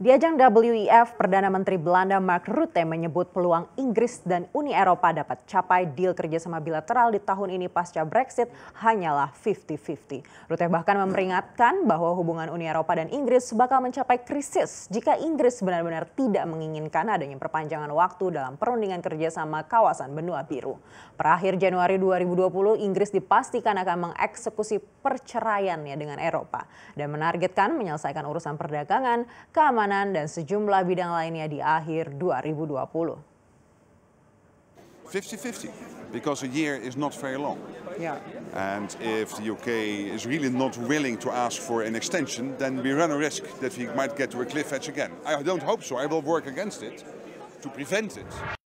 Di ajang WEF, Perdana Menteri Belanda Mark Rutte menyebut peluang Inggris dan Uni Eropa dapat capai deal kerjasama bilateral di tahun ini pasca Brexit hanyalah 50-50. Rutte bahkan memperingatkan bahwa hubungan Uni Eropa dan Inggris bakal mencapai krisis jika Inggris benar-benar tidak menginginkan adanya perpanjangan waktu dalam perundingan kerjasama kawasan benua biru. Perakhir Januari 2020, Inggris dipastikan akan mengeksekusi perceraiannya dengan Eropa dan menargetkan menyelesaikan urusan perdagangan, keamanan, keamanan, dan sejumlah bidang lainnya di akhir 2020. 50-50, because a year is not very long. Yeah. And if the UK is really not willing to ask for an extension, then we run a risk that we might get to a cliff edge again. I don't hope so. I will work against it to prevent it.